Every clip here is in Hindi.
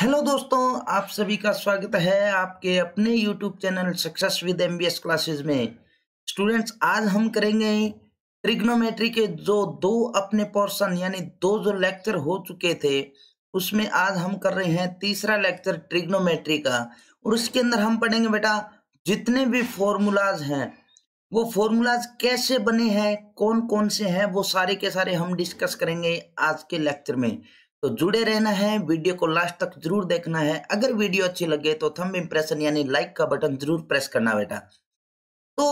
हेलो दोस्तों आप सभी का स्वागत है आपके अपने YouTube channel success with MBS classes में स्टूडेंट्स आज हम करेंगे ट्रिग्नोमेट्री के जो दो अपने पोर्शन यानी दो जो लेक्चर हो चुके थे उसमें आज हम कर रहे हैं तीसरा लेक्चर ट्रिग्नोमेट्री का और उसके अंदर हम पढ़ेंगे बेटा जितने भी फॉर्मूलाज हैं वो फॉर्मूलाज कैसे बने हैं कौन कौन से हैं वो सारे के सारे हम डिस्कस करेंगे आज के लेक्चर में तो जुड़े रहना है वीडियो को लास्ट तक जरूर देखना है अगर वीडियो अच्छी लगे तो थंब इम्प्रेशन यानी लाइक का बटन जरूर प्रेस करना बेटा तो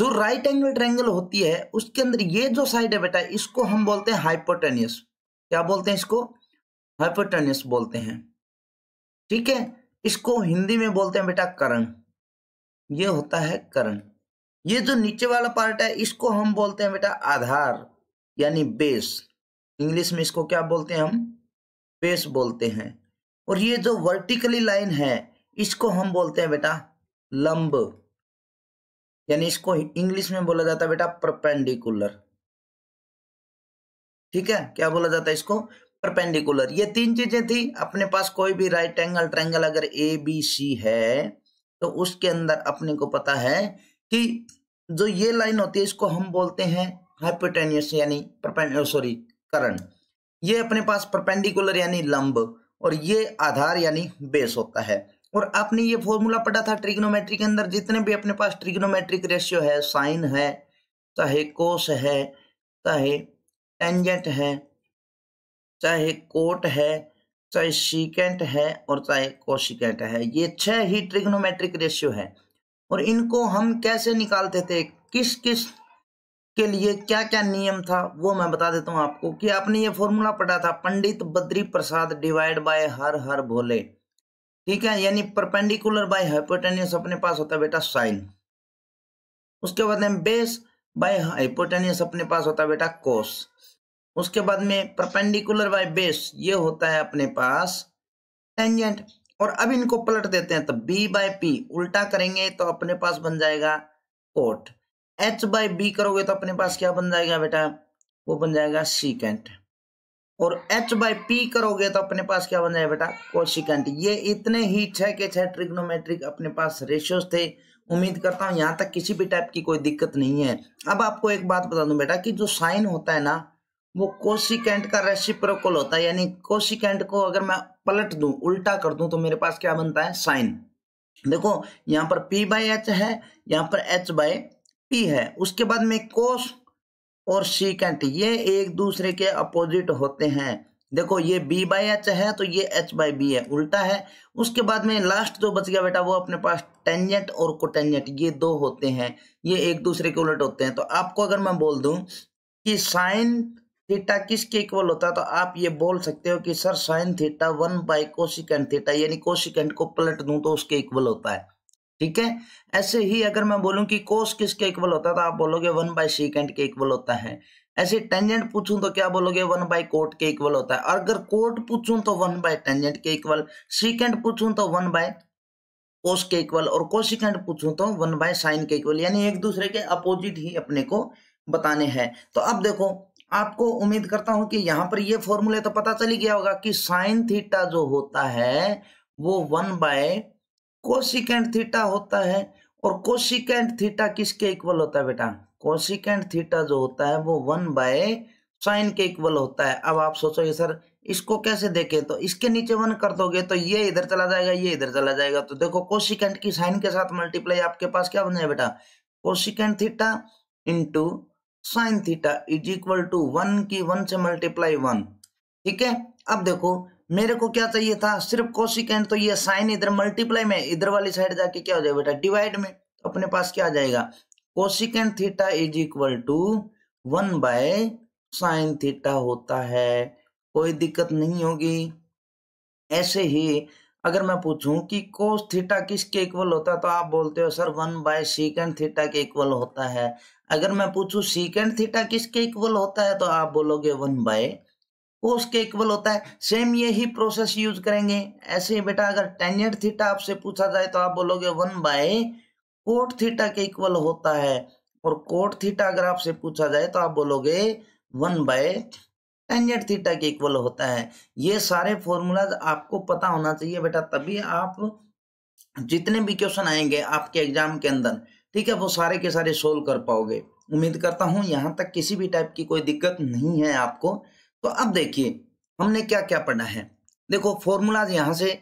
जो राइट एंगल ट्रैंगल होती है उसके अंदर ये जो साइड है बेटा इसको हम बोलते हैं हाइपोटेनियस क्या बोलते हैं इसको हाइपोटेनियस बोलते हैं ठीक है इसको हिंदी में बोलते हैं बेटा करण ये होता है करण ये जो नीचे वाला पार्ट है इसको हम बोलते हैं बेटा आधार यानी बेस इंग्लिश में इसको क्या बोलते हैं हम फेस बोलते हैं और ये जो वर्टिकली लाइन है इसको हम बोलते हैं बेटा लंब यानी इसको इंग्लिश में बोला जाता है बेटा परपेंडिकुलर ठीक है क्या बोला जाता है इसको परपेंडिकुलर ये तीन चीजें थी अपने पास कोई भी राइट एंगल ट्रैंगल अगर ए बी सी है तो उसके अंदर अपने को पता है कि जो ये लाइन होती है इसको हम बोलते हैं हाइपोटेनियस यानी सॉरी करण ये अपने पास परपेंडिकुलर यानी लंब और ये आधार यानी बेस होता है और आपने ये फॉर्मूला पढ़ा था ट्रिग्नोमेट्री के अंदर जितने भी अपने पास ट्रिग्नोमेट्रिक रेशियो है साइन है चाहे कोस है चाहे टेंजेंट है चाहे कोट है चाहे सीकेंट है और चाहे कोशिकेंट है ये छह ही ट्रिग्नोमेट्रिक रेशियो है और इनको हम कैसे निकालते थे किस किस के लिए क्या क्या नियम था वो मैं बता देता हूँ आपको कि आपने ये फॉर्मूला पढ़ा था पंडित बद्री प्रसाद डिवाइड बाय हर हर भोले ठीक है यानी परपेंडिकुलर बाय हाइपोटेनियस अपने पास होता है बेटा साइन उसके बाद में बेस बाय हाइपोटेनियस अपने पास होता है बेटा कोस उसके बाद में परपेंडिकुलर बाय बेस ये होता है अपने पास टेंजेंट और अब इनको पलट देते हैं तो बी बाय पी उल्टा करेंगे तो अपने पास बन जाएगा कोट एच बाई बी करोगे तो अपने पास क्या बन जाएगा बेटा वो बन जाएगा सीकेंट और एच बाई पी करोगे तो अपने पास क्या बन जाएगा बेटा कोशिकेंट ये इतने ही छह के छह ट्रिग्नोमेट्रिक अपने पास रेशियोज थे उम्मीद करता हूं यहां तक किसी भी टाइप की कोई दिक्कत नहीं है अब आपको एक बात बता दूं बेटा कि जो साइन होता है ना वो कोशिकेंट का रेसिप्रोकल होता है यानी कोशिकेंट को अगर मैं पलट दूं उल्टा कर दूं तो मेरे पास क्या बनता है साइन देखो यहां पर पी बाई एच है यहाँ पर एच बाई पी है उसके बाद में कोस और सीकेंट ये एक दूसरे के अपोजिट होते हैं देखो ये बी बाई एच है तो ये एच बाई बी है उल्टा है उसके बाद में लास्ट जो बच गया बेटा वो अपने पास टेंजेंट और कोटेंजेंट ये दो होते हैं ये एक दूसरे के उलट होते हैं तो आपको अगर मैं बोल दूं कि साइन थीटा किसके इक्वल होता है तो आप ये बोल सकते हो कि sir sine theta one by cosecant theta यानी कोशिकेंट को पलट दूं तो उसके इक्वल होता है ठीक है ऐसे ही अगर मैं बोलूं कि कोस किसके इक्वल होता है तो आप बोलोगे वन बाई सीकेंट के इक्वल होता है ऐसे टेंजेंट पूछूं तो क्या बोलोगे वन बाई कोट के इक्वल होता है अगर कोट पूछूं तो वन बाय टेंजेंट के इक्वल सीकेंट पूछूं तो वन बाय कोस के इक्वल और कोसिकेंट पूछूं तो वन बाय साइन के इक्वल यानी एक दूसरे के अपोजिट ही अपने को बताने हैं तो अब देखो आपको उम्मीद करता हूं कि यहां पर यह फॉर्मूले तो पता चली गया होगा कि साइन थीटा जो होता है वो वन बाय कोशिकेंट थीटा होता है और कोशिकेंट थीटा किसके इक्वल होता है बेटा कोशिकेंट थीटा जो होता है वो वन बाय साइन के इक्वल होता है अब आप सोचोगे सर इसको कैसे देखे तो इसके नीचे वन कर दोगे तो ये इधर चला जाएगा ये इधर चला जाएगा तो देखो कोशिकेंट की साइन के साथ मल्टीप्लाई आपके पास क्या बन जाए बेटा cosecant theta into sine theta is equal to one की वन से मल्टीप्लाई वन ठीक है अब देखो मेरे को क्या चाहिए था सिर्फ कोसिकेंट तो ये साइन इधर मल्टीप्लाई में इधर वाली साइड जाके क्या हो जाएगा बेटा डिवाइड में तो अपने पास क्या आ जाएगा cosecant theta is equal to one by sine theta होता है कोई दिक्कत नहीं होगी ऐसे ही अगर मैं पूछूं कि कोस थीटा किसके इक्वल होता है तो आप बोलते हो sir one by secant theta के इक्वल होता है अगर मैं पूछूं सीकेंड थीटा किसके इक्वल होता है तो आप बोलोगे वन बाय उसके इक्वल होता है सेम ये ही प्रोसेस यूज करेंगे ऐसे ही बेटा अगर टेंजेंट थीटा आपसे पूछा जाए तो आप बोलोगे वन बाय कोट थीटा के इक्वल होता है और कोट थीटा अगर आपसे पूछा जाए तो आप बोलोगे वन बाय टेंजेंट थीटा के इक्वल होता है ये सारे फॉर्मूलाज आपको पता होना चाहिए बेटा तभी आप जितने भी क्वेश्चन आएंगे आपके एग्जाम के अंदर ठीक है वो सारे के सारे सोल्व कर पाओगे उम्मीद करता हूँ यहाँ तक किसी भी टाइप की कोई दिक्कत नहीं है आपको तो अब देखिए हमने क्या क्या पढ़ा है देखो फॉर्मूलाज यहाँ से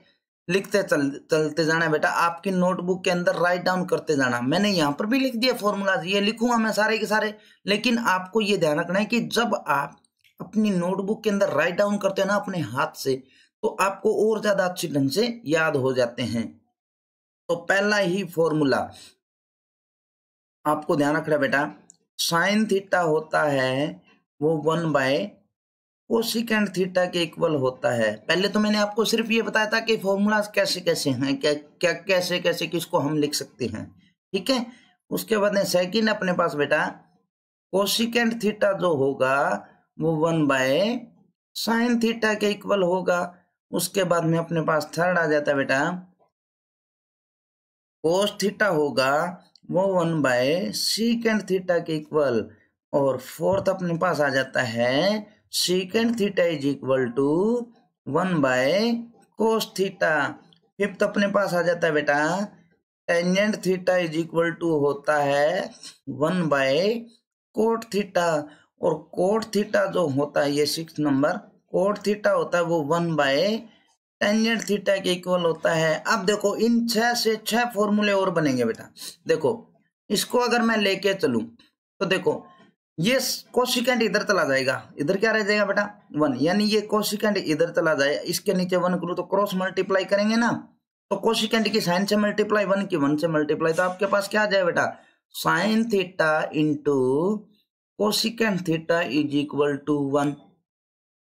लिखते चल चलते जाना है बेटा आपकी नोटबुक के अंदर राइट डाउन करते जाना मैंने यहाँ पर भी लिख दिया फॉर्मूलाज ये लिखूंगा मैं सारे के सारे लेकिन आपको ये ध्यान रखना है कि जब आप अपनी नोटबुक के अंदर राइट डाउन करते हैं ना अपने हाथ से तो आपको और ज्यादा अच्छे ढंग से याद हो जाते हैं तो पहला ही फॉर्मूला आपको ध्यान रखना बेटा साइन थीटा होता है वो वन बाय कोसिकेंड थीटा के इक्वल होता है पहले तो मैंने आपको सिर्फ ये बताया था कि फॉर्मूलाज कैसे कैसे हैं क्या क्या कैसे कैसे किसको हम लिख सकते हैं ठीक है उसके बाद में सेकेंड अपने पास बेटा कोसिकेंड थीटा जो होगा वो वन बाय साइन थीटा के इक्वल होगा उसके बाद में अपने पास थर्ड आ जाता है बेटा कोस थीटा होगा वो वन बाय सीकेंड थीटा के इक्वल और फोर्थ अपने पास आ जाता है secant theta is equal to one by cos theta fifth अपने पास आ जाता है बेटा tangent theta is equal to होता है वन बाय कोट थीटा और कोट थीटा जो होता है ये सिक्स नंबर कोट थीटा होता है वो वन बाय टेंजेंट थीटा के इक्वल होता है अब देखो इन छह से छह फॉर्मूले और बनेंगे बेटा देखो इसको अगर मैं लेके चलूं तो देखो ये कोशिकेंट इधर चला जाएगा इधर क्या रह जाएगा बेटा वन यानी ये कोशिकेंड इधर चला जाएगा इसके नीचे वन करूँ तो क्रॉस मल्टीप्लाई करेंगे ना तो कोशिकेंट की साइन से मल्टीप्लाई वन की वन से मल्टीप्लाई तो आपके पास क्या आ जाए बेटा sine theta into cosecant theta is equal to one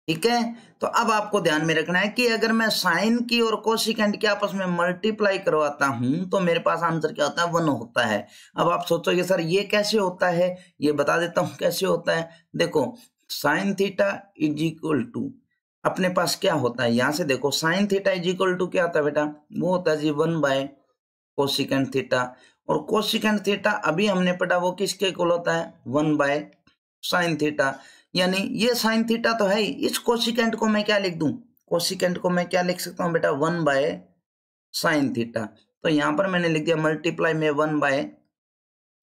ठीक है तो अब आपको ध्यान में रखना है कि अगर मैं साइन की और कोसिकेंड की आपस में मल्टीप्लाई करवाता हूं तो मेरे पास आंसर क्या होता है वन होता है अब आप सोचोगे सर ये कैसे होता है ये बता देता हूं कैसे होता है देखो sine theta is equal to अपने पास क्या होता है यहां से देखो sine theta is equal to क्या होता है बेटा वो होता है जी वन बाय कोसिकेंड थीटा और कोसिकेंड थीटा अभी हमने पढ़ा वो किसके इक्वल होता है वन बाय साइन थीटा यानी ये साइन थीटा तो है इस कोशिकेंट को मैं क्या लिख दू कोशिकेंट को मैं क्या लिख सकता हूं बेटा वन बाय साइन थीटा तो यहां पर मैंने लिख दिया मल्टीप्लाई में one by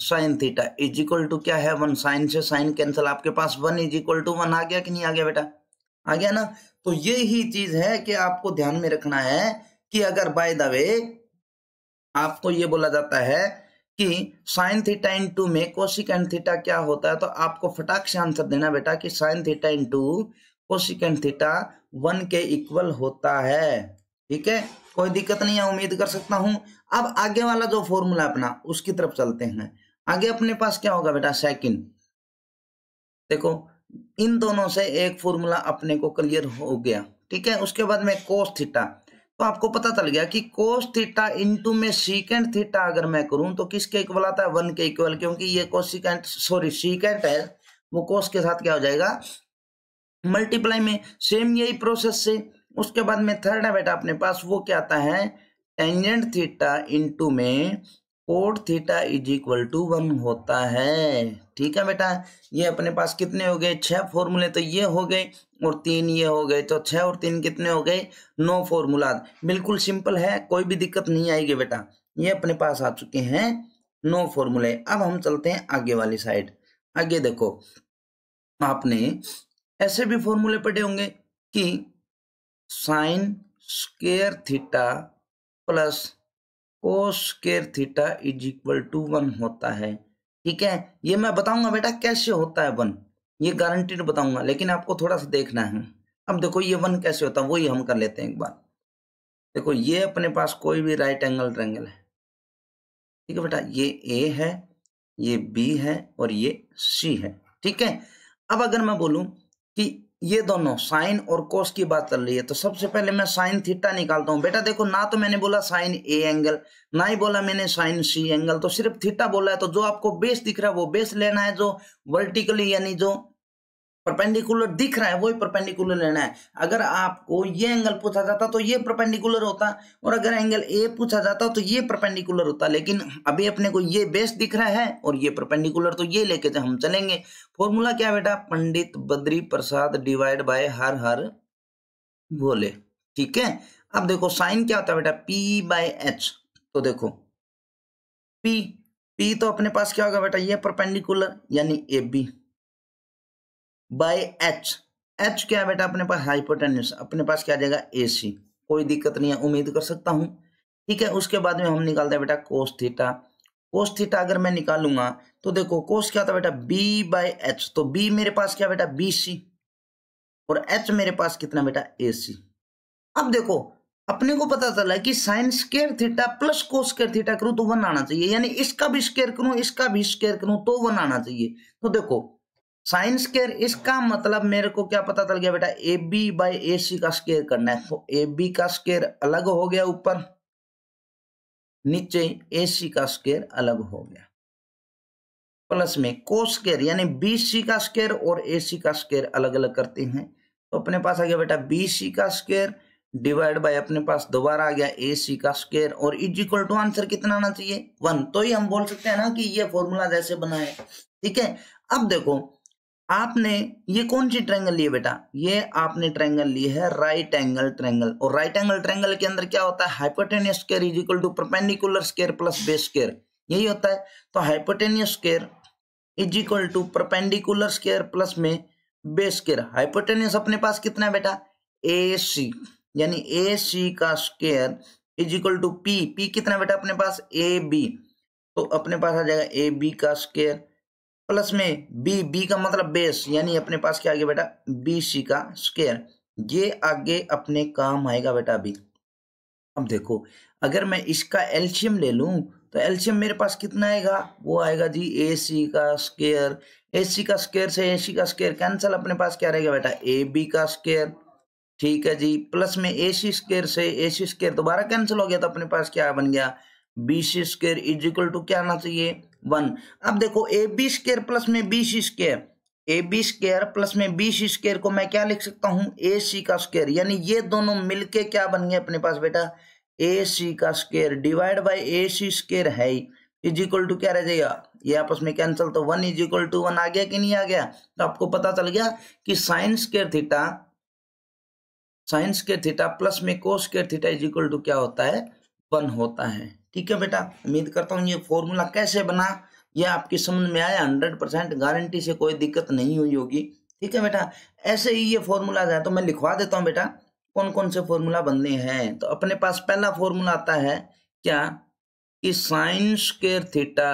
sine theta is equal to क्या है वन साइन से साइन कैंसिल आपके पास one is equal to one आ गया कि नहीं आ गया बेटा आ गया ना तो ये ही चीज है कि आपको ध्यान में रखना है कि अगर बाय द वे आपको ये बोला जाता है कि साइन थीटा इन टू में एंड थीटा क्या होता है तो आपको फटाक से आंसर देना बेटा कि sine theta into and theta one के इक्वल होता है ठीक है कोई दिक्कत नहीं है उम्मीद कर सकता हूं अब आगे वाला जो फॉर्मूला अपना उसकी तरफ चलते हैं आगे अपने पास क्या होगा बेटा सेकंड देखो इन दोनों से एक फॉर्मूला अपने को क्लियर हो गया ठीक है उसके बाद में कोस थीटा तो आपको पता चल गया कि कोस थीटा इंटू में सीकेंट थीटा अगर मैं करूं तो किसके इक्वल आता है वन के इक्वल क्योंकि ये कोस सॉरी सीकेंट है वो कोस के साथ क्या हो जाएगा मल्टीप्लाई में सेम यही प्रोसेस से उसके बाद में थर्ड है बेटा अपने पास वो क्या आता है टेंजेंट थीटा इंटू में cot theta is equal to one होता है ठीक है बेटा ये अपने पास कितने हो गए छह फॉर्मूले तो ये हो गए और तीन ये हो गए तो छः और तीन कितने हो गए नौ फॉर्मूला बिल्कुल सिंपल है कोई भी दिक्कत नहीं आएगी बेटा ये अपने पास आ चुके हैं नौ फॉर्मूले अब हम चलते हैं आगे वाली साइड आगे देखो आपने ऐसे भी फॉर्मूले पढ़े होंगे कि sine square theta plus cos square theta is equal to one होता है ठीक है ये मैं बताऊंगा बेटा कैसे होता है वन ये गारंटीड बताऊंगा लेकिन आपको थोड़ा सा देखना है अब देखो ये वन कैसे होता है वही हम कर लेते हैं एक बार देखो ये अपने पास कोई भी राइट एंगल ट्रेंगल है ठीक है बेटा ये ए है ये बी है और ये सी है ठीक है अब अगर मैं बोलूं कि ये दोनों साइन और कोस की बात कर रही है तो सबसे पहले मैं साइन थीटा निकालता हूँ बेटा देखो ना तो मैंने बोला साइन ए एंगल ना ही बोला मैंने साइन सी एंगल तो सिर्फ थीटा बोला है तो जो आपको बेस दिख रहा है वो बेस लेना है जो वर्टिकली यानी जो परपेंडिकुलर दिख रहा है वही परपेंडिकुलर लेना है अगर आपको ये एंगल पूछा जाता तो ये परपेंडिकुलर होता और अगर एंगल ए पूछा जाता तो ये परपेंडिकुलर होता लेकिन अभी अपने को ये बेस दिख रहा है और ये परपेंडिकुलर तो ये लेके हम चलेंगे फॉर्मूला क्या बेटा पंडित बद्री प्रसाद डिवाइड बाय हर हर भोले ठीक है अब देखो साइन क्या होता है बेटा पी बाय एच तो देखो पी पी तो अपने पास क्या होगा बेटा ये परपेंडिकुलर यानी A B by H H क्या है बेटा अपने पास हाइपोटेनस अपने पास क्या जाएगा ए सी कोई दिक्कत नहीं है उम्मीद कर सकता हूँ ठीक है उसके बाद में हम निकालते हैं बेटा कोस थीटा कोस थीटा अगर मैं निकालूंगा तो देखो कोस क्या था बेटा बी बाय एच तो बी मेरे पास क्या बेटा बी सी और एच मेरे पास कितना बेटा ए सी अब देखो अपने को पता चला कि sine square theta plus cos square theta करूं तो वन आना चाहिए यानी इसका भी स्केयर करूं इसका भी स्केयर करूं तो वन आना चाहिए तो देखो साइन स्केयर इसका मतलब मेरे को क्या पता चल गया बेटा A B by A C का स्केयर करना है तो ए बी का स्केयर अलग हो गया ऊपर नीचे ए सी का स्केयर अलग हो गया प्लस में को स्केयर यानी बी सी का स्केयर और ए सी का स्केयर अलग अलग करते हैं तो अपने पास आ गया बेटा बी सी का स्केयर डिवाइड बाय अपने पास दोबारा आ गया ए सी का स्केयर और इज इक्वल टू आंसर कितना आना चाहिए वन तो ही हम बोल सकते हैं ना कि ये फॉर्मूला जैसे बना है ठीक है अब देखो आपने ये कौन सी ट्रेंगल लिए बेटा ये आपने ट्रैंगल ली है राइट एंगल ट्रेंगल और राइट एंगल ट्रेंगल के अंदर क्या होता है hypotenuse square is equal to perpendicular square plus base square यही होता है तो hypotenuse square is equal to perpendicular square plus में बेस स्केयर हाइपोटेनियस अपने पास कितना है बेटा ए सी यानी ए सी का square is equal to P P कितना बेटा अपने पास ए बी तो अपने पास आ जाएगा ए बी का स्केयर प्लस में बी बी का मतलब बेस यानी अपने पास क्या आ गया बेटा बी सी का स्केयर ये आगे अपने काम आएगा बेटा अभी अब देखो अगर मैं इसका एल्शियम ले लूं तो एल्शियम मेरे पास कितना आएगा वो आएगा जी ए सी का स्केयर ए सी का स्केयर से ए सी का स्केयर कैंसल अपने पास क्या रहेगा बेटा ए बी का स्केयर ठीक है जी प्लस में ए सी स्केयर से ए सी स्केयर दोबारा कैंसिल हो गया तो अपने पास क्या बन गया B C square is equal to क्या आना चाहिए वन अब देखो ए बी स्केयर प्लस में C square A B square plus में सी स्केयर को मैं क्या लिख सकता हूं ए सी का स्केयर यानी ये दोनों मिलके क्या बन गए अपने पास बेटा ए सी का square divide by A C square है इज इक्वल टू क्या रह जाएगा ये आपस में कैंसिल तो one is equal to one आ गया कि नहीं आ गया तो आपको पता चल गया कि साइंस स्केयर थीटा साइंस के थीटा प्लस में cos square theta is equal to क्या होता है वन होता है ठीक है बेटा उम्मीद करता हूँ ये फॉर्मूला कैसे बना ये आपके समझ में आया हंड्रेड परसेंट गारंटी से कोई दिक्कत नहीं हुई होगी ठीक है बेटा ऐसे ही ये फॉर्मूला है तो मैं लिखवा देता हूँ बेटा कौन कौन से फॉर्मूला बनने हैं तो अपने पास पहला फॉर्मूला आता है क्या कि sine square theta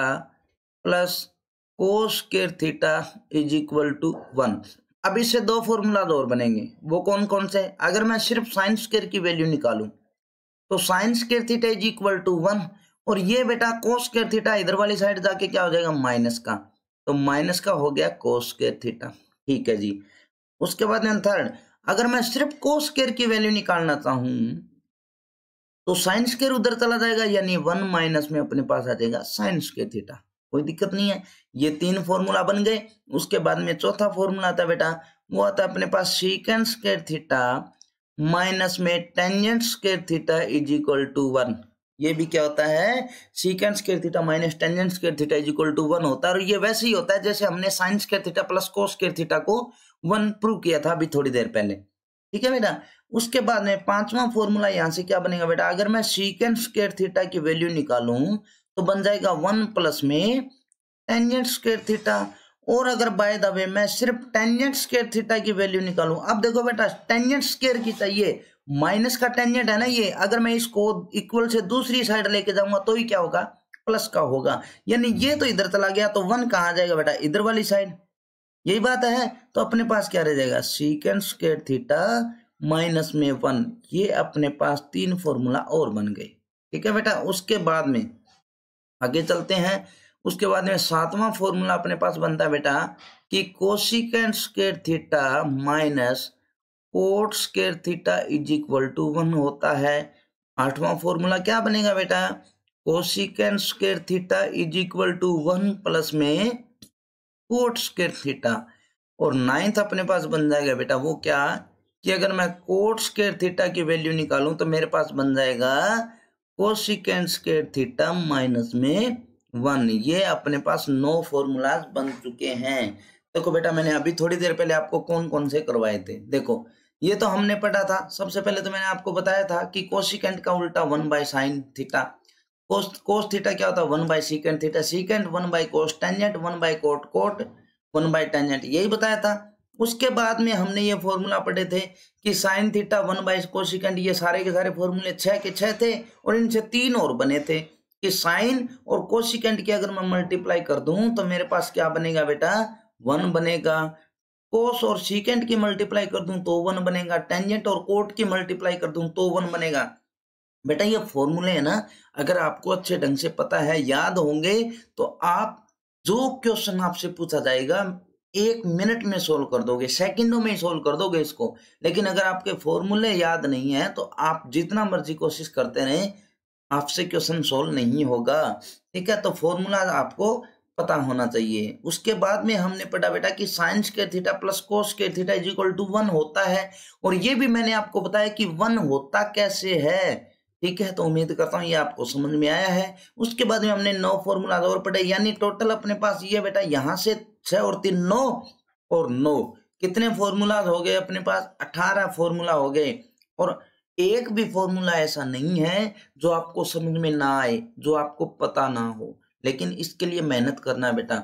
plus cos square theta is equal to one अब इससे दो फॉर्मूला और बनेंगे वो कौन कौन से अगर मैं सिर्फ साइन स्केयर की वैल्यू निकालूं तो sines square theta is equal to one और ये बेटा कोस केयर थीटा इधर वाली साइड जाके क्या हो जाएगा माइनस का तो माइनस का हो गया कोस केयर थीटा ठीक है जी उसके बाद थर्ड अगर मैं सिर्फ कोस केयर की वैल्यू निकालना चाहूं तो साइंस केयर उधर चला जाएगा यानी वन माइनस में अपने पास आ जाएगा साइंस केयर थीटा कोई दिक्कत नहीं है ये तीन फॉर्मूला बन गए उसके बाद में चौथा फॉर्मूला आता बेटा वो आता अपने पास सीकेंस केयर थीटा माइनस में tangent square theta is equal to one ये भी क्या होता है secant square theta minus tangent square theta is equal to one होता है और ये वैसे ही होता है जैसे हमने sine square theta plus cos square theta को वन प्रूव किया था अभी थोड़ी देर पहले ठीक है बेटा उसके बाद में पांचवा फॉर्मूला यहां से क्या बनेगा बेटा अगर मैं सीकेंड स्केयर थीटा की वैल्यू निकालू तो बन जाएगा वन प्लस में टेंजेंट स्केयर थीटा और अगर बाय द वे मैं सिर्फ टेंजेंट स्केयर थीटा की वैल्यू निकालू अब देखो बेटा टेंजेंट स्केयर की चाहिए तो माइनस का टेंजेंट है ना ये अगर मैं इसको इक्वल से दूसरी साइड लेके जाऊंगा तो ही क्या होगा प्लस का होगा यानी ये तो इधर चला गया तो वन कहा जाएगा बेटा इधर वाली साइड यही बात है तो अपने पास क्या रह जाएगा सीकेंड स्केयर थीटा माइनस में वन ये अपने पास तीन फॉर्मूला और बन गई ठीक है बेटा उसके बाद में आगे चलते हैं उसके बाद में सातवां फॉर्मूला अपने पास बनता है बेटा कि cosecant square theta minus cot square theta is equal to one होता है आठवां फॉर्मूला क्या बनेगा बेटा cosecant square theta is equal to one plus में कोट स्केर थीटा और नाइन्थ अपने पास बन जाएगा बेटा वो क्या कि अगर मैं कोट स्केर थीटा की वैल्यू निकालूं तो मेरे पास बन जाएगा कोशिकेंट स्केर थीटा माइनस में वन ये अपने पास नौ फॉर्मूलाज बन चुके हैं देखो बेटा मैंने अभी थोड़ी देर पहले आपको कौन कौन से करवाए थे देखो ये तो हमने पढ़ा था सबसे पहले तो मैंने आपको बताया था कि कोशिकेंट का उल्टा one by sine theta cos theta क्या होता है one by secant theta secant one by cos tangent one by cot cot one by tangent यही बताया था उसके बाद में हमने ये फॉर्मूला पढ़े थे कि sine theta one by cosecant ये सारे के सारे फॉर्मूले छः के छः थे और इनसे तीन और बने थे कि साइन और कोसिकेंट की अगर मैं मल्टीप्लाई कर दूं तो मेरे पास क्या बनेगा बेटा वन बनेगा कोस और सीकेंट की मल्टीप्लाई कर दूं तो वन बनेगा टेंजेंट और कोट की मल्टीप्लाई कर दूं तो वन बनेगा बेटा ये फॉर्मूले है ना अगर आपको अच्छे ढंग से पता है याद होंगे तो आप जो क्वेश्चन आपसे पूछा जाएगा एक मिनट में सोल्व कर दोगे सेकंडों में सोल्व कर दोगे इसको लेकिन अगर आपके फॉर्मूले याद नहीं है तो आप जितना मर्जी कोशिश करते रहें आपसे क्वेश्चन सॉल्व नहीं होगा ठीक है तो फॉर्मूला आपको पता होना चाहिए उसके बाद में हमने पढ़ा बेटा कि साइंस के थीटा प्लस कोस के theta is equal to one होता है और ये भी मैंने आपको बताया कि वन होता कैसे है ठीक है तो उम्मीद करता हूँ ये आपको समझ में आया है उसके बाद में हमने नौ फॉर्मूला और पढ़े यानी टोटल अपने पास ये बेटा यहाँ से छः और तीन नौ और नौ कितने फॉर्मूलाज हो गए अपने पास अठारह फॉर्मूला हो गए और एक भी फॉर्मूला ऐसा नहीं है जो आपको समझ में ना आए जो आपको पता ना हो लेकिन इसके लिए मेहनत करना बेटा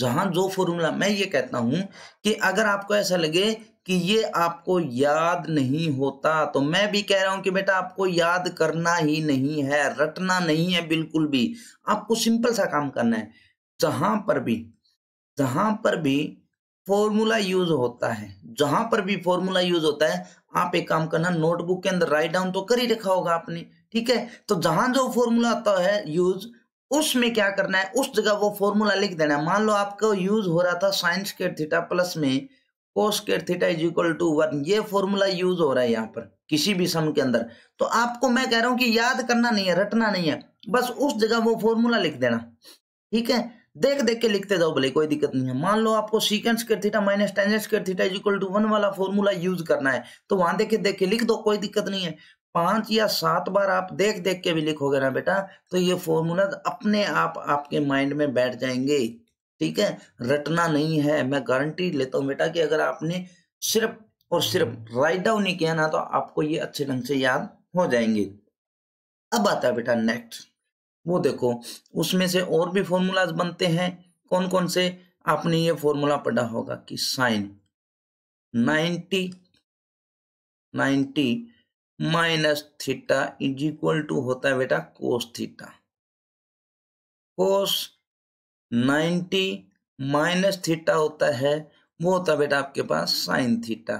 जहां जो फॉर्मूला मैं ये कहता हूं कि अगर आपको ऐसा लगे कि ये आपको याद नहीं होता तो मैं भी कह रहा हूं कि बेटा आपको याद करना ही नहीं है रटना नहीं है बिल्कुल भी आपको सिंपल सा काम करना है जहां पर भी जहां पर भी फॉर्मूला यूज होता है जहां पर भी फॉर्मूला यूज होता है आप एक काम करना नोटबुक के अंदर राइट डाउन तो कर ही रखा होगा आपने ठीक है तो जहां जो फॉर्मूला आता है यूज उसमें क्या करना है उस जगह वो फॉर्मूला लिख देना है मान लो आपका यूज हो रहा था साइंस के थीटा प्लस में कोस के theta is equal to one ये फॉर्मूला यूज हो रहा है यहाँ पर किसी भी सम के अंदर तो आपको मैं कह रहा हूं कि याद करना नहीं है रटना नहीं है बस उस जगह वो फॉर्मूला लिख देना ठीक है देख देख के लिखते जाओ भले कोई दिक्कत नहीं है मान लो आपको सीकेंस के थीटा माइनस टेंजेंस के theta is equal to one वाला फॉर्मूला यूज करना है तो वहां देखे देखे लिख दो कोई दिक्कत नहीं है पांच या सात बार आप देख देख के भी लिखोगे ना बेटा तो ये फॉर्मूला अपने आप आपके माइंड में बैठ जाएंगे ठीक है रटना नहीं है मैं गारंटी लेता हूँ बेटा कि अगर आपने सिर्फ और सिर्फ राइट डाउन ही किया ना तो आपको ये अच्छे ढंग से याद हो जाएंगे अब आता है बेटा नेक्स्ट वो देखो उसमें से और भी फॉर्मूलाज बनते हैं कौन कौन से आपने ये फॉर्मूला पढ़ा होगा कि sine ninety ninety minus theta is equal to होता है बेटा cos theta cos ninety minus theta होता है वो होता है बेटा आपके पास साइन थीटा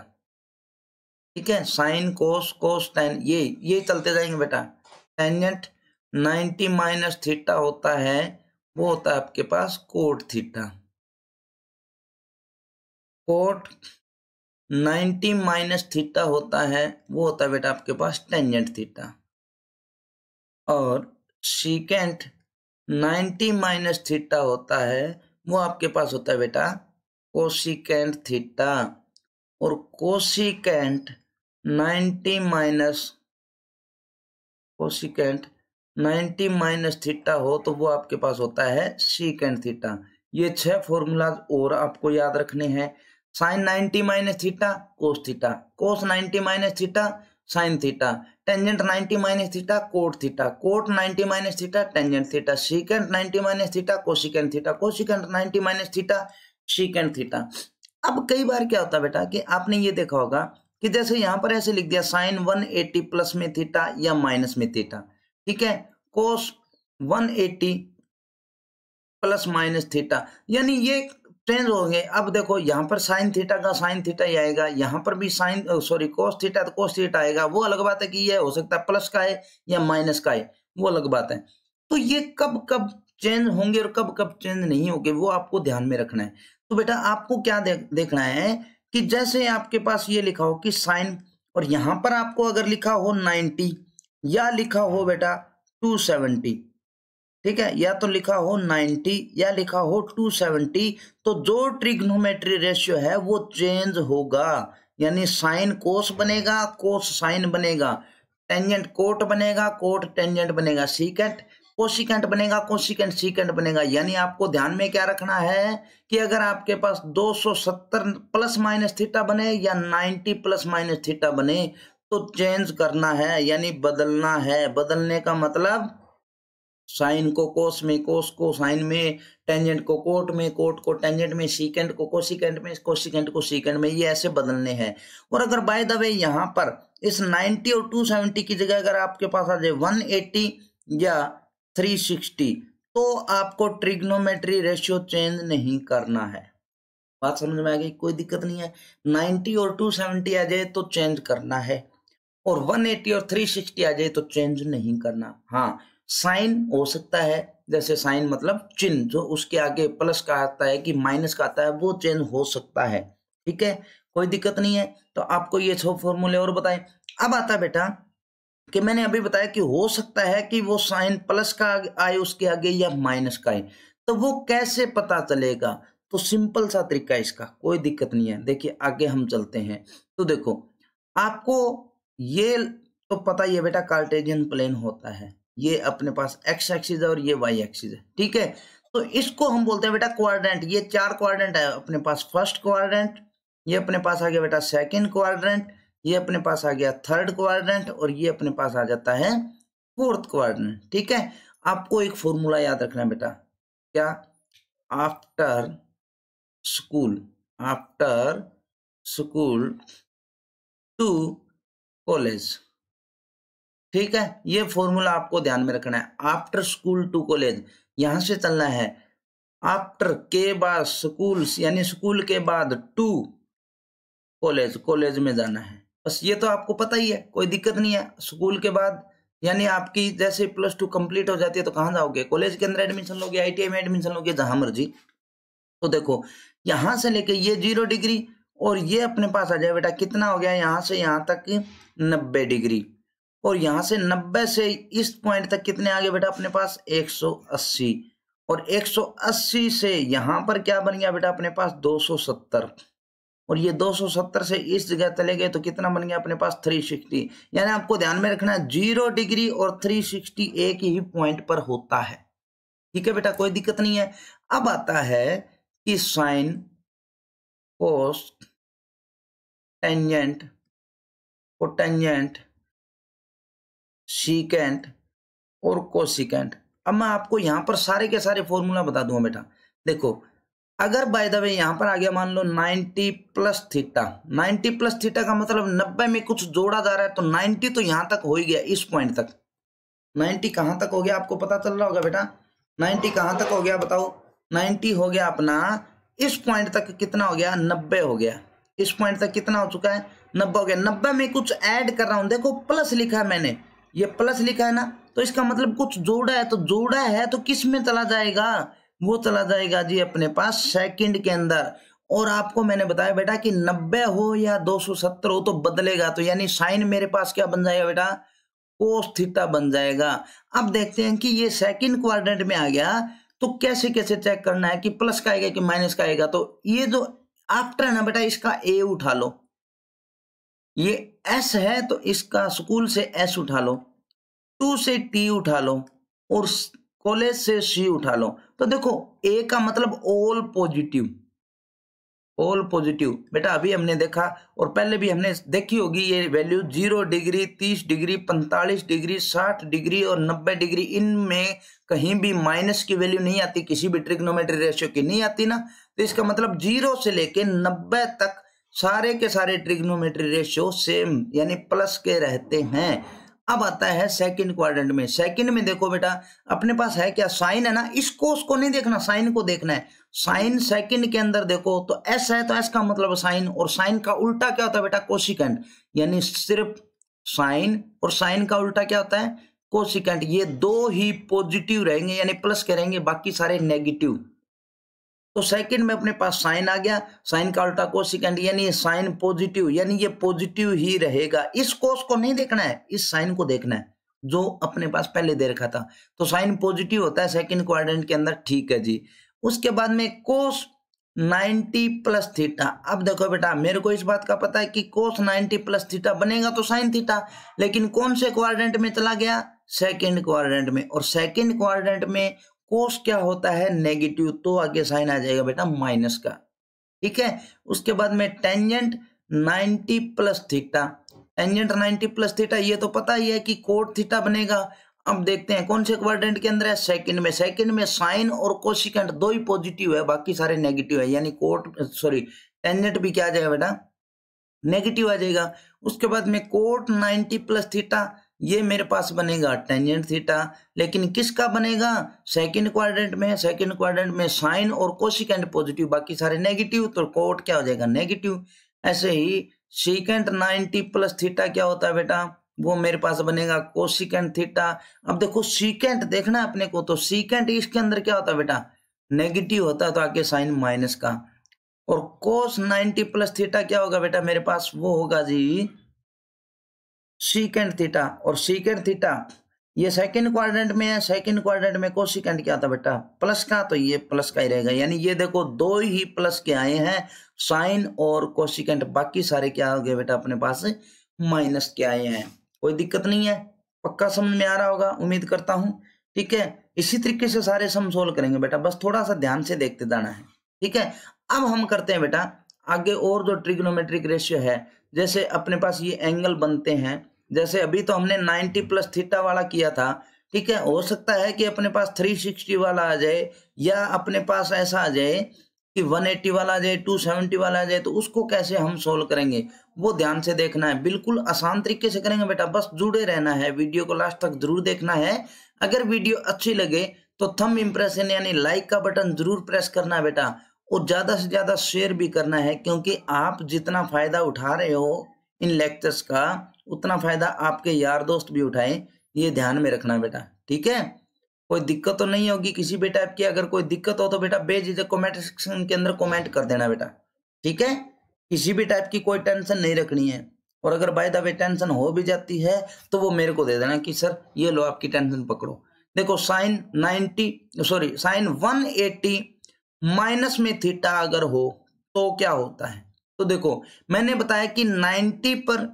ठीक है साइन कोस कोस टेन ये ये चलते जाएंगे बेटा टेंजेंट 90 माइनस थीटा होता है वो होता है आपके पास cot theta cot 90 minus theta होता है वो होता है बेटा आपके पास टेंजेंट थीटा और सीकेंट 90 माइनस थीटा होता है वो आपके पास होता है बेटा कोशिकेंट थीटा और cosecant 90 minus cosecant ninety minus theta हो तो वो आपके पास होता है सीकेंड थीटा ये छह फॉर्मूलाज और आपको याद रखने हैं sine ninety minus theta cos theta cos ninety minus theta sine theta tangent ninety minus theta cot theta cot ninety minus theta tangent theta secant ninety minus theta cosecant theta cosecant ninety minus theta secant theta अब कई बार क्या होता है बेटा कि आपने ये देखा होगा कि जैसे यहाँ पर ऐसे लिख दिया साइन वन एटी प्लस में थीटा या माइनस में थीटा ठीक है कोस 180 प्लस माइनस थीटा यानी ये चेंज हो गए अब देखो यहाँ पर साइन थीटा का साइन थीटा ही आएगा यहाँ पर भी साइन सॉरी कोस थीटा तो कोस थीटा आएगा वो अलग बात है कि ये हो सकता है प्लस का है या माइनस का है वो अलग बात है तो ये कब कब चेंज होंगे और कब कब चेंज नहीं होंगे वो आपको ध्यान में रखना है तो बेटा आपको क्या दे, देखना है कि जैसे आपके पास ये लिखा हो कि साइन और यहाँ पर आपको अगर लिखा हो नाइनटी या लिखा हो बेटा 270 ठीक है या तो लिखा हो 90 या लिखा हो 270 तो जो ट्रिग्नोमेट्री रेशियो है वो चेंज होगा यानी साइन कोस बनेगा कोस साइन बनेगा टेंजेंट कोट बनेगा कोट टेंजेंट बनेगा सीकेंट कोसिकेंट बनेगा कोसिकेंट सीकेंट बनेगा यानी आपको ध्यान में क्या रखना है कि अगर आपके पास 270 प्लस माइनस थीटा बने या 90 प्लस माइनस थीटा बने तो चेंज करना है यानी बदलना है बदलने का मतलब साइन को कोस में कोस को साइन में टेंजेंट को कोट में कोट को टेंजेंट में सीकेंट को कोसिकेंट में कोसिकेंट को सीकेंट में ये ऐसे बदलने हैं और अगर बाय द वे यहाँ पर इस 90 और 270 की जगह अगर आपके पास आ जाए 180 या 360 तो आपको ट्रिग्नोमेट्री रेशियो चेंज नहीं करना है बात समझ में आ गई कोई दिक्कत नहीं है नाइन्टी और टू आ जाए तो चेंज करना है और 180 और 360 आ जाए तो चेंज नहीं करना हाँ साइन हो सकता है जैसे साइन मतलब चिन्ह जो उसके आगे प्लस का आता है कि माइनस का आता है वो चेंज हो सकता है ठीक है कोई दिक्कत नहीं है तो आपको ये सब फॉर्मूले और बताएं अब आता बेटा कि मैंने अभी बताया कि हो सकता है कि वो साइन प्लस का आए उसके आगे या माइनस का आए तो वो कैसे पता चलेगा तो सिंपल सा तरीका इसका कोई दिक्कत नहीं है देखिए आगे हम चलते हैं तो देखो आपको ये तो पता है बेटा कार्टेजियन प्लेन होता है ये अपने पास एक्स एक्सिस है और ये वाई एक्सिस है ठीक है तो इसको हम बोलते हैं बेटा क्वाड्रेंट ये चार क्वाड्रेंट है अपने पास फर्स्ट क्वाड्रेंट ये अपने पास आ गया बेटा सेकंड क्वाड्रेंट ये अपने पास आ गया थर्ड क्वाड्रेंट और ये अपने पास आ जाता है फोर्थ क्वाड्रेंट ठीक है आपको एक फॉर्मूला याद रखना है बेटा क्या after school after school to college ठीक है ये फॉर्मूला आपको ध्यान में रखना है आफ्टर स्कूल टू कॉलेज यहां से चलना है आफ्टर के बाद स्कूल यानी स्कूल के बाद टू कॉलेज कॉलेज में जाना है बस ये तो आपको पता ही है कोई दिक्कत नहीं है स्कूल के बाद यानी आपकी जैसे प्लस टू कंप्लीट हो जाती है तो कहाँ जाओगे कॉलेज के अंदर एडमिशन लोगे आईटीआई में एडमिशन लोगे जहां मर्जी तो देखो यहां से लेके ये जीरो डिग्री और ये अपने पास आ जाए बेटा कितना हो गया यहाँ से यहाँ तक नब्बे डिग्री और यहाँ से नब्बे से इस पॉइंट तक कितने आ गए बेटा अपने पास 180 और 180 से यहाँ पर क्या बन गया बेटा अपने पास 270 और ये 270 से इस जगह चले गए तो कितना बन गया अपने पास 360 यानी आपको ध्यान में रखना है जीरो डिग्री और 360 एक ही पॉइंट पर होता है ठीक है बेटा कोई दिक्कत नहीं है अब आता है कि sine cos tangent cotangent secant और cosecant अब मैं आपको यहां पर सारे के सारे फॉर्मूला बता दूंगा बेटा देखो अगर बाय द वे यहां पर आ गया मान लो 90 प्लस थीटा 90 प्लस थीटा का मतलब 90 में कुछ जोड़ा जा रहा है तो 90 तो यहां तक हो ही गया इस पॉइंट तक 90 कहां तक हो गया आपको पता चल रहा होगा बेटा 90 कहां तक हो गया बताओ 90 हो गया अपना इस पॉइंट तक कितना हो गया नब्बे हो गया इस पॉइंट तक कितना हो चुका है नब्बे हो गया नब्बे में कुछ ऐड कर रहा हूं देखो प्लस लिखा है मैंने ये प्लस लिखा है ना तो इसका मतलब कुछ जोड़ा है तो जोड़ा है तो किस में चला जाएगा वो चला जाएगा जी अपने पास सेकंड के अंदर और आपको मैंने बताया बेटा कि नब्बे हो या 270 हो तो बदलेगा तो यानी साइन मेरे पास क्या बन जाएगा बेटा कोस थीटा बन जाएगा अब देखते हैं कि ये सेकंड क्वाड्रेंट में आ गया तो कैसे कैसे चेक करना है कि प्लस का आएगा कि माइनस का आएगा तो ये जो आफ्टर है ना बेटा इसका ए उठा लो ये एस है तो इसका स्कूल से एस उठा लो टू से टी उठा लो और कॉलेज से सी उठा लो तो देखो ए का मतलब ऑल पॉजिटिव ऑल पॉजिटिव बेटा अभी हमने देखा और पहले भी हमने देखी होगी ये वैल्यू जीरो डिग्री तीस डिग्री पैंतालीस डिग्री साठ डिग्री और नब्बे डिग्री इनमें कहीं भी माइनस की वैल्यू नहीं आती किसी भी ट्रिग्नोमेट्री रेशियो की नहीं आती ना तो इसका मतलब जीरो से लेके नब्बे तक सारे के सारे ट्रिग्नोमेट्री रेशियो सेम यानी प्लस के रहते हैं अब आता है सेकंड क्वाड्रेंट में सेकंड में देखो बेटा अपने पास है क्या साइन है ना इस कोस को नहीं देखना साइन को देखना है साइन सेकंड के अंदर देखो तो एस है तो एस का मतलब साइन और साइन का उल्टा क्या होता है बेटा कोशिकंड यानी सिर्फ साइन और साइन का उल्टा क्या होता है कोशिकंड ये दो ही पॉजिटिव रहेंगे यानी प्लस के रहेंगे बाकी सारे नेगेटिव तो सेकंड में अपने पास साइन आ गया साइन का उल्टा को सेकेंड यानी साइन पॉजिटिव यानी ये पॉजिटिव ही रहेगा इस कोस को नहीं देखना है इस साइन को देखना है जो अपने पास पहले दे रखा था तो साइन पॉजिटिव होता है सेकंड क्वाड्रेंट के अंदर ठीक है जी उसके बाद में कोस 90 प्लस थीटा अब देखो बेटा मेरे को इस बात का पता है कि कोस 90 प्लस थीटा बनेगा तो साइन थीटा लेकिन कौन से क्वाड्रेंट में चला गया सेकंड क्वाड्रेंट में और सेकंड क्वाड्रेंट में कोस क्या होता है नेगेटिव तो आगे साइन आ जाएगा बेटा माइनस का ठीक है उसके बाद में tangent 90 plus theta tangent 90 plus theta ये तो पता ही है कि कोट थीटा बनेगा अब देखते हैं कौन से क्वाड्रेंट के अंदर है सेकंड में सेकंड में साइन और कोशिकेंट दो ही पॉजिटिव है बाकी सारे नेगेटिव है यानी कोट सॉरी टेंजेंट भी क्या आ जाएगा बेटा नेगेटिव आ जाएगा उसके बाद में कोट 90 प्लस थीटा ये मेरे पास बनेगा टेंजेंट थीटा लेकिन किसका बनेगा सेकंड क्वाड्रेंट में सेकंड क्वाड्रेंट में साइन और कोसिकेंट पॉजिटिव बाकी सारे नेगेटिव तो कोट क्या हो जाएगा नेगेटिव ऐसे ही सीकेंट 90 प्लस थीटा क्या होता है बेटा वो मेरे पास बनेगा कोसिकेंट थीटा अब देखो सीकेंट देखना अपने को तो सीकेंट इसके अंदर क्या होता है बेटा नेगेटिव होता है तो आगे साइन माइनस का और कोस 90 प्लस थीटा क्या होगा बेटा मेरे पास वो होगा जी सीकेंड थीटा और सीकेंड थीटा ये सेकेंड क्वाड्रेंट में है सेकेंड क्वाड्रेंट में कोसिकेंट क्या था बेटा प्लस का तो ये प्लस का ही रहेगा यानी ये देखो दो ही प्लस के आए हैं साइन और कोसिकेंट बाकी सारे क्या हो गए बेटा अपने पास माइनस के आए हैं कोई दिक्कत नहीं है पक्का समझ में आ रहा होगा उम्मीद करता हूँ ठीक है इसी तरीके से सारे सम सोल्व करेंगे बेटा बस थोड़ा सा ध्यान से देखते जाना है ठीक है अब हम करते हैं बेटा आगे और जो ट्रिग्नोमेट्रिक रेशियो है जैसे अपने पास ये एंगल बनते हैं जैसे अभी तो हमने 90 प्लस थीटा वाला किया था ठीक है हो सकता है कि अपने पास 360 वाला आ जाए या अपने पास ऐसा आ जाए कि 180 वाला आ जाए 270 वाला आ जाए तो उसको कैसे हम सोल्व करेंगे वो ध्यान से देखना है बिल्कुल आसान तरीके से करेंगे बेटा बस जुड़े रहना है वीडियो को लास्ट तक जरूर देखना है अगर वीडियो अच्छी लगे तो थम इम्प्रेशन यानी लाइक का बटन जरूर प्रेस करना है बेटा और ज़्यादा से ज़्यादा शेयर भी करना है क्योंकि आप जितना फ़ायदा उठा रहे हो इन लेक्चर्स का उतना फ़ायदा आपके यार दोस्त भी उठाएं ये ध्यान में रखना बेटा ठीक है कोई दिक्कत तो नहीं होगी किसी भी टाइप की अगर कोई दिक्कत हो तो बेटा बेझिझक कमेंट सेक्शन के अंदर कमेंट कर देना बेटा ठीक है किसी भी टाइप की कोई टेंशन नहीं रखनी है और अगर बाय द वे टेंशन हो भी जाती है तो वो मेरे को दे देना कि सर ये लो आपकी टेंशन पकड़ो देखो sine ninety sorry sine 180 minus में थीटा अगर हो तो क्या होता है तो देखो मैंने बताया कि 90 पर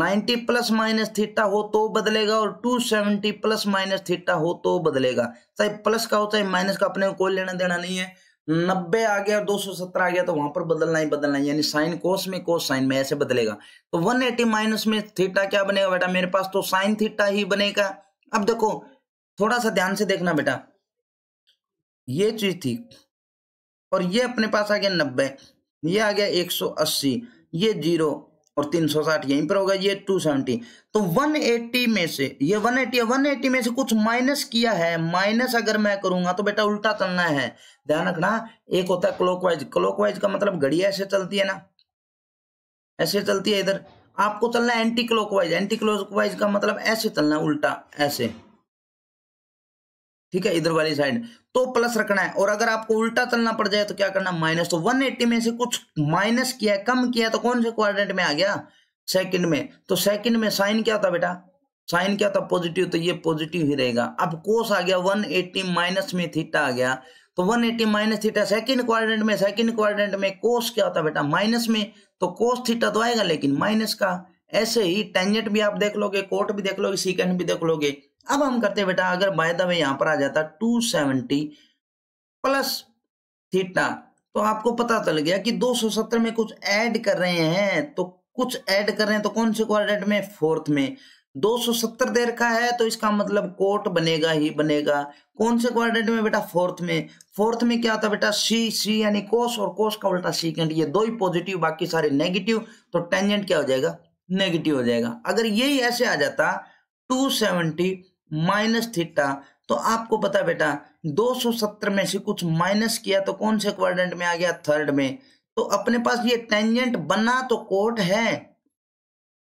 90 प्लस माइनस थीटा हो तो बदलेगा और 270 प्लस माइनस थीटा हो तो बदलेगा चाहे प्लस का हो चाहे माइनस का अपने को कोई लेना देना नहीं है नब्बे आ गया और दो सौ सत्रह आ गया तो वहां पर बदलना ही बदलना है यानी साइन कोस में कोस साइन में ऐसे बदलेगा तो वन एटी माइनस में थीटा क्या बनेगा बेटा मेरे पास तो साइन थीटा ही बनेगा अब देखो थोड़ा सा ध्यान से देखना बेटा ये चीज थी और ये अपने पास आ गया नब्बे ये आ गया एक सौ अस्सी ये जीरो और तीन सौ साठ यहीं पर होगा ये टू सेवेंटी तो वन एटी में से ये वन एट्टी वन में से कुछ माइनस किया है माइनस अगर मैं करूंगा तो बेटा उल्टा चलना है ध्यान रखना एक होता है क्लॉकवाइज क्लॉकवाइज का मतलब घड़ी ऐसे चलती है ना ऐसे चलती है इधर आपको चलना है एंटी क्लॉकवाइज एंटी क्लॉकवाइज का मतलब ऐसे चलना है उल्टा ऐसे ठीक है इधर वाली साइड तो प्लस रखना है और अगर आपको उल्टा चलना पड़ जाए तो क्या करना माइनस तो 180 में से कुछ माइनस किया है कम किया तो कौन से क्वाड्रेंट में आ गया सेकंड में तो सेकंड में साइन क्या था बेटा साइन क्या था पॉजिटिव तो ये पॉजिटिव ही रहेगा अब कोस आ गया 180 माइनस में थीटा आ गया तो 180 माइनस थीटा सेकंड क्वाड्रेंट में सेकंड क्वाड्रेंट में कोस क्या होता बेटा माइनस में तो कोस थीटा तो आएगा लेकिन माइनस का ऐसे ही टेंजेंट भी आप देख लोगे कोट भी देख लोगे सीकेंड भी देख लोगे अब हम करते हैं बेटा अगर बाय द वे यहां पर आ जाता 270 प्लस थीटा तो आपको पता चल गया कि 270 में कुछ ऐड कर रहे हैं तो कुछ ऐड कर रहे हैं तो कौन से क्वाड्रेंट में फोर्थ में 270 दे रखा है तो इसका मतलब कोट बनेगा ही बनेगा कौन से क्वाड्रेंट में बेटा फोर्थ में फोर्थ में क्या है बेटा सी सी यानी कोस और कोस का उल्टा सीकेंट ये दो ही पॉजिटिव बाकी सारे नेगेटिव तो टेंजेंट क्या हो जाएगा नेगेटिव हो जाएगा अगर यही ऐसे आ जाता 270 माइनस थीटा तो आपको पता बेटा 270 में से कुछ माइनस किया तो कौन से क्वाड्रेंट में आ गया थर्ड में तो अपने पास ये टेंजेंट बना तो कोट है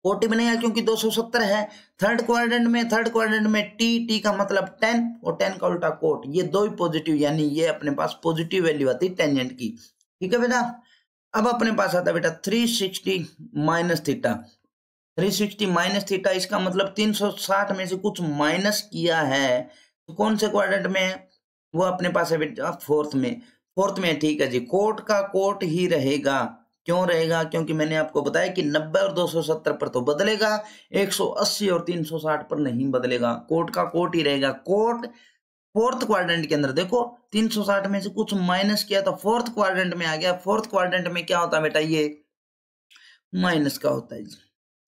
कोट ही बनेगा क्योंकि 270 है थर्ड क्वाड्रेंट में थर्ड क्वाड्रेंट में टी टी का मतलब 10 और 10 का उल्टा कोट ये दो ही पॉजिटिव यानी ये अपने पास पॉजिटिव वैल्यू आती टेंजेंट की ठीक है बेटा अब अपने पास आता है बेटा three sixty minus theta three sixty minus theta इसका मतलब तीन सौ साठ में से कुछ माइनस किया है तो कौन से क्वाड्रेंट में है वो अपने पास है बेटा फोर्थ में फोर्थ में ठीक है जी कोट का कोट ही रहेगा क्यों रहेगा क्योंकि मैंने आपको बताया कि 90 और 270 पर तो बदलेगा 180 और 360 पर नहीं बदलेगा कोट का कोट ही रहेगा कोट फोर्थ क्वाड्रेंट के अंदर देखो 360 में से कुछ माइनस किया तो फोर्थ क्वाड्रेंट में आ गया फोर्थ क्वाड्रेंट में क्या होता है बेटा ये माइनस का होता है जी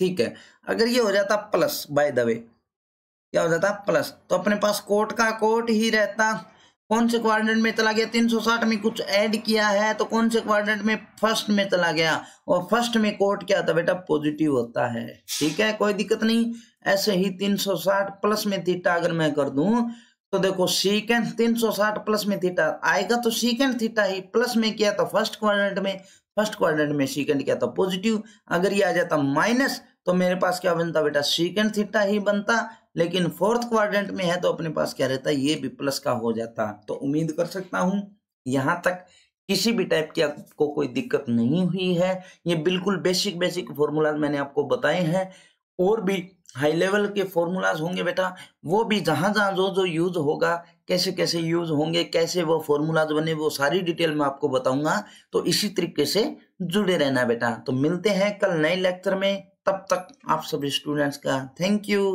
ठीक है अगर ये हो जाता प्लस बाय द वे क्या हो जाता प्लस तो अपने पास कोट का कोट ही रहता कौन से क्वाड्रेंट में चला गया 360 में कुछ ऐड किया है तो कौन से क्वाड्रेंट में फर्स्ट में चला गया और फर्स्ट में कोट क्या होता बेटा पॉजिटिव होता है ठीक है कोई दिक्कत नहीं ऐसे ही 360 प्लस में थीटा अगर मैं कर दूं तो देखो सीकेंट तीन सौ साठ प्लस में थीटा आएगा तो सीकेंट थीटा ही प्लस में किया तो फर्स्ट क्वाड्रेंट में फर्स्ट क्वाड्रेंट में सीकेंट किया तो पॉजिटिव अगर ये आ जाता तो माइनस तो मेरे पास क्या बनता बेटा सीकेंट थीटा ही बनता लेकिन फोर्थ क्वाड्रेंट में है तो अपने पास क्या रहता ये भी प्लस का हो जाता तो उम्मीद कर सकता हूं यहां तक किसी भी टाइप की आपको कोई दिक्कत नहीं हुई है ये बिल्कुल बेसिक बेसिक फॉर्मूला मैंने आपको बताए हैं और भी हाई लेवल के फॉर्मूलाज होंगे बेटा वो भी जहाँ जहाँ जो जो यूज़ होगा कैसे कैसे यूज़ होंगे कैसे वो फॉर्मूलाज बने वो सारी डिटेल मैं आपको बताऊंगा तो इसी तरीके से जुड़े रहना बेटा तो मिलते हैं कल नए लेक्चर में तब तक आप सभी स्टूडेंट्स का थैंक यू